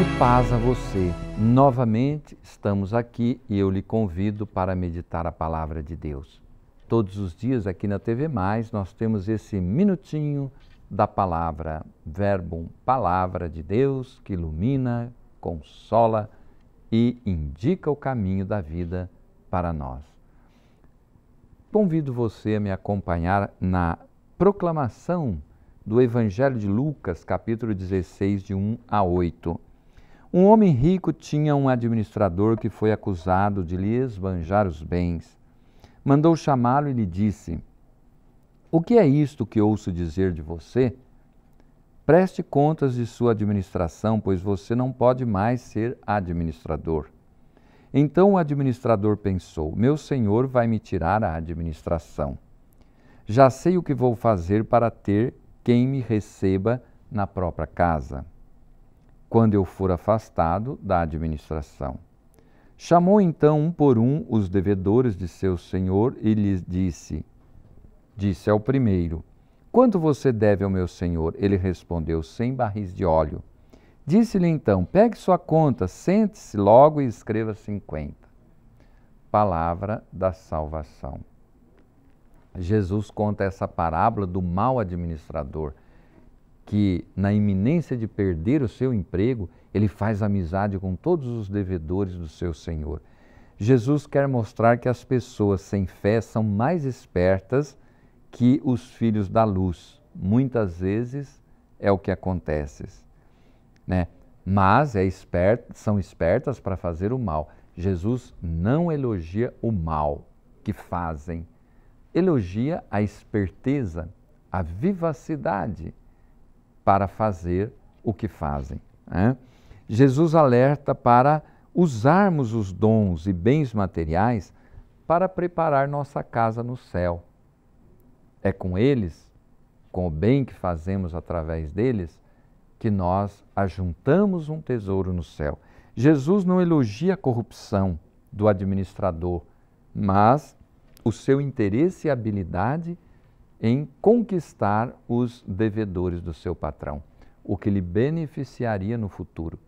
E paz a você. Novamente estamos aqui e eu lhe convido para meditar a palavra de Deus. Todos os dias aqui na TV Mais nós temos esse minutinho da palavra, verbo, palavra de Deus que ilumina, consola e indica o caminho da vida para nós. Convido você a me acompanhar na proclamação do Evangelho de Lucas, capítulo 16, de 1 a 8. Um homem rico tinha um administrador que foi acusado de lhe esbanjar os bens. Mandou chamá-lo e lhe disse: O que é isto que ouço dizer de você? Preste contas de sua administração, pois você não pode mais ser administrador. Então o administrador pensou: Meu senhor vai me tirar a administração. Já sei o que vou fazer para ter quem me receba na própria casa quando eu for afastado da administração. Chamou então um por um os devedores de seu senhor e lhes disse: Disse ao primeiro: Quanto você deve ao meu senhor? Ele respondeu: Cem barris de óleo. Disse-lhe então: Pegue sua conta, sente-se logo e escreva cinquenta. Palavra da salvação. Jesus conta essa parábola do mau administrador que, na iminência de perder o seu emprego, ele faz amizade com todos os devedores do seu Senhor. Jesus quer mostrar que as pessoas sem fé são mais espertas que os filhos da luz. Muitas vezes é o que acontece. Né? Mas é são espertas para fazer o mal. Jesus não elogia o mal que fazem, elogia a esperteza, a vivacidade para fazer o que fazem. Né? Jesus alerta para usarmos os dons e bens materiais para preparar nossa casa no céu. É com eles, com o bem que fazemos através deles, que nós ajuntamos um tesouro no céu. Jesus não elogia a corrupção do administrador, mas o seu interesse e habilidade em conquistar os devedores do seu patrão, o que lhe beneficiaria no futuro.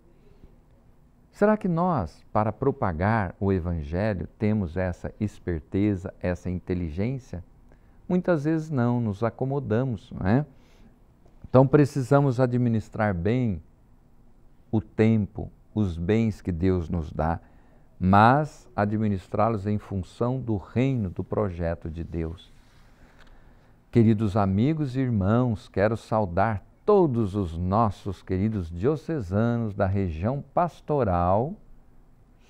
Será que nós, para propagar o Evangelho, temos essa esperteza, essa inteligência? Muitas vezes não, nos acomodamos, não é? Então precisamos administrar bem o tempo, os bens que Deus nos dá, mas administrá-los em função do reino, do projeto de Deus. Queridos amigos e irmãos, quero saudar todos os nossos queridos diocesanos da região pastoral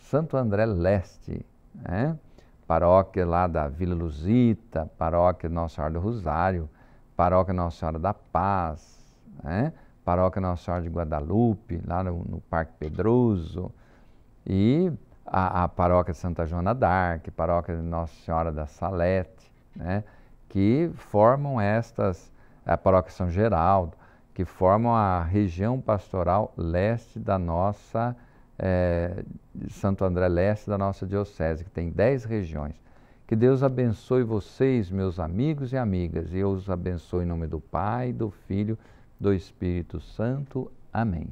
Santo André Leste, né? paróquia lá da Vila Luzita, paróquia Nossa Senhora do Rosário, paróquia Nossa Senhora da Paz, né? paróquia Nossa Senhora de Guadalupe, lá no, no Parque Pedroso, e a, a paróquia Santa Joana d'Arc, paróquia Nossa Senhora da Salete, né? que formam estas, a paróquia São Geraldo, que formam a região pastoral leste da nossa, eh, Santo André Leste da nossa diocese, que tem dez regiões. Que Deus abençoe vocês, meus amigos e amigas, e eu os abençoe em nome do Pai, do Filho, do Espírito Santo. Amém.